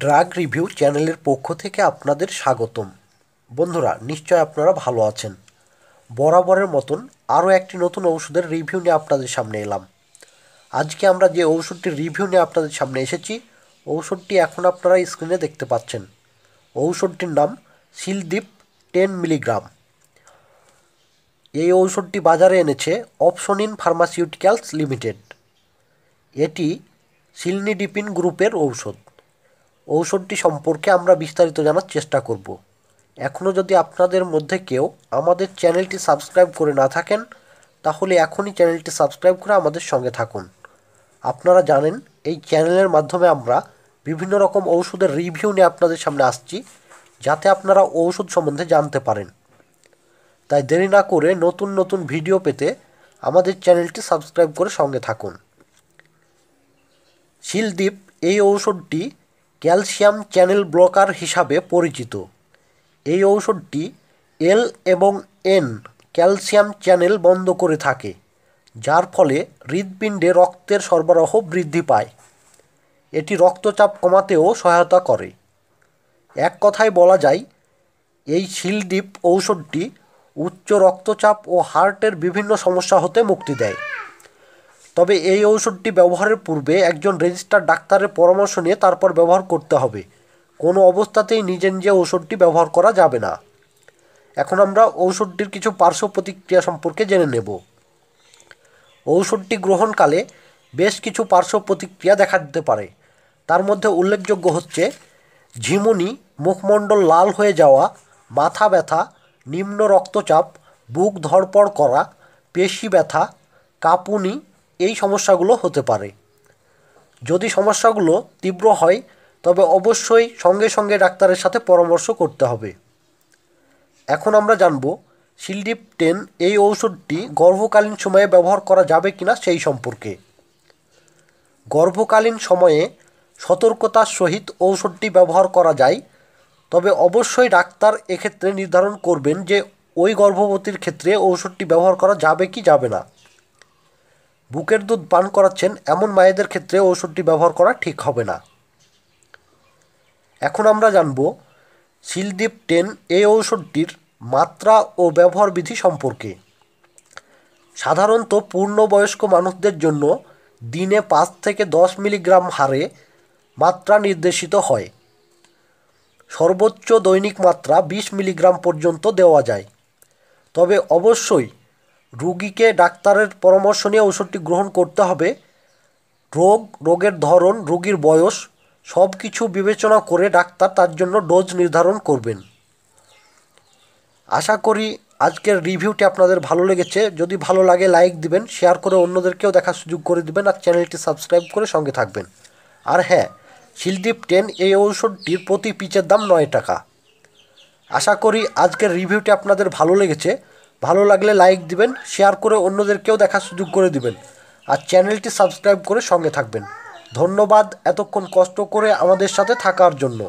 drug review চ্যানেলের পক্ষ থেকে আপনাদের স্বাগতম বন্ধুরা নিশ্চয় আপনারা ভালো আছেন বরাবরের মতন আরও একটি নতুন ওষুধের রিভিউ নিয়ে আপনাদের সামনে এলাম আজকে আমরা যে ঔষধটির রিভিউ নিয়ে আপনাদের সামনে এসেছি ঔষধটি এখন আপনারা স্ক্রিনে দেখতে পাচ্ছেন ঔষধটির নাম শিলদ্বীপ টেন মিলিগ্রাম এই ঔষধটি বাজারে এনেছে অপশনিন ফার্মাসিউটিক্যালস লিমিটেড এটি সিলনিডিপিন গ্রুপের ঔষধ ঔষধটি সম্পর্কে আমরা বিস্তারিত জানার চেষ্টা করব এখনও যদি আপনাদের মধ্যে কেউ আমাদের চ্যানেলটি সাবস্ক্রাইব করে না থাকেন তাহলে এখনই চ্যানেলটি সাবস্ক্রাইব করে আমাদের সঙ্গে থাকুন আপনারা জানেন এই চ্যানেলের মাধ্যমে আমরা বিভিন্ন রকম ঔষধের রিভিউ নিয়ে আপনাদের সামনে আসছি যাতে আপনারা ঔষধ সম্বন্ধে জানতে পারেন তাই দেরি না করে নতুন নতুন ভিডিও পেতে আমাদের চ্যানেলটি সাবস্ক্রাইব করে সঙ্গে থাকুন শিলদ্বীপ এই ঔষধটি ক্যালসিয়াম চ্যানেল ব্লকার হিসাবে পরিচিত এই ঔষধটি এল এবং এন ক্যালসিয়াম চ্যানেল বন্ধ করে থাকে যার ফলে হৃদপিণ্ডে রক্তের সরবরাহ বৃদ্ধি পায় এটি রক্তচাপ কমাতেও সহায়তা করে এক কথায় বলা যায় এই শিলদ্বীপ ঔষধটি উচ্চ রক্তচাপ ও হার্টের বিভিন্ন সমস্যা হতে মুক্তি দেয় তবে এই ঔষধটি ব্যবহারের পূর্বে একজন রেজিস্টার ডাক্তারের পরামর্শ নিয়ে তারপর ব্যবহার করতে হবে কোনো অবস্থাতেই নিজে নিজে ঔষধটি ব্যবহার করা যাবে না এখন আমরা ঔষধটির কিছু পার্শ্ব প্রতিক্রিয়া সম্পর্কে জেনে নেব ঔষধটি গ্রহণকালে বেশ কিছু পার্শ্ব প্রতিক্রিয়া দেখা দিতে পারে তার মধ্যে উল্লেখযোগ্য হচ্ছে ঝিমুনি মুখমণ্ডল লাল হয়ে যাওয়া মাথা ব্যথা নিম্ন রক্তচাপ বুক ধরপড় করা পেশি ব্যথা কাঁপুনি এই সমস্যাগুলো হতে পারে যদি সমস্যাগুলো তীব্র হয় তবে অবশ্যই সঙ্গে সঙ্গে ডাক্তারের সাথে পরামর্শ করতে হবে এখন আমরা জানব শিলডিপ টেন এই ঔষধটি গর্ভকালীন সময়ে ব্যবহার করা যাবে কিনা সেই সম্পর্কে গর্ভকালীন সময়ে সতর্কতার সহিত ঔষধটি ব্যবহার করা যায় তবে অবশ্যই ডাক্তার এক্ষেত্রে নির্ধারণ করবেন যে ওই গর্ভবতীর ক্ষেত্রে ঔষধটি ব্যবহার করা যাবে কি যাবে না বুকের দুধ পান করাচ্ছেন এমন মায়েদের ক্ষেত্রে ওষুধটি ব্যবহার করা ঠিক হবে না এখন আমরা জানব শিলদ্বীপ টেন এই ঔষধটির মাত্রা ও ব্যবহার বিধি সম্পর্কে সাধারণত পূর্ণবয়স্ক মানুষদের জন্য দিনে পাঁচ থেকে দশ মিলিগ্রাম হারে মাত্রা নির্দেশিত হয় সর্বোচ্চ দৈনিক মাত্রা বিশ মিলিগ্রাম পর্যন্ত দেওয়া যায় তবে অবশ্যই রোগীকে ডাক্তারের পরামর্শ নিয়ে ওষুধটি গ্রহণ করতে হবে রোগ রোগের ধরন রোগীর বয়স সব কিছু বিবেচনা করে ডাক্তার তার জন্য ডোজ নির্ধারণ করবেন আশা করি আজকের রিভিউটি আপনাদের ভালো লেগেছে যদি ভালো লাগে লাইক দিবেন শেয়ার করে অন্যদেরকেও দেখার সুযোগ করে দিবেন আর চ্যানেলটি সাবস্ক্রাইব করে সঙ্গে থাকবেন আর হ্যাঁ শিলদীপ টেন এই ঔষধটির প্রতি পিচের দাম নয় টাকা আশা করি আজকের রিভিউটি আপনাদের ভালো লেগেছে ভালো লাগলে লাইক দিবেন শেয়ার করে অন্যদেরকেও দেখার সুযোগ করে দিবেন আর চ্যানেলটি সাবস্ক্রাইব করে সঙ্গে থাকবেন ধন্যবাদ এতক্ষণ কষ্ট করে আমাদের সাথে থাকার জন্য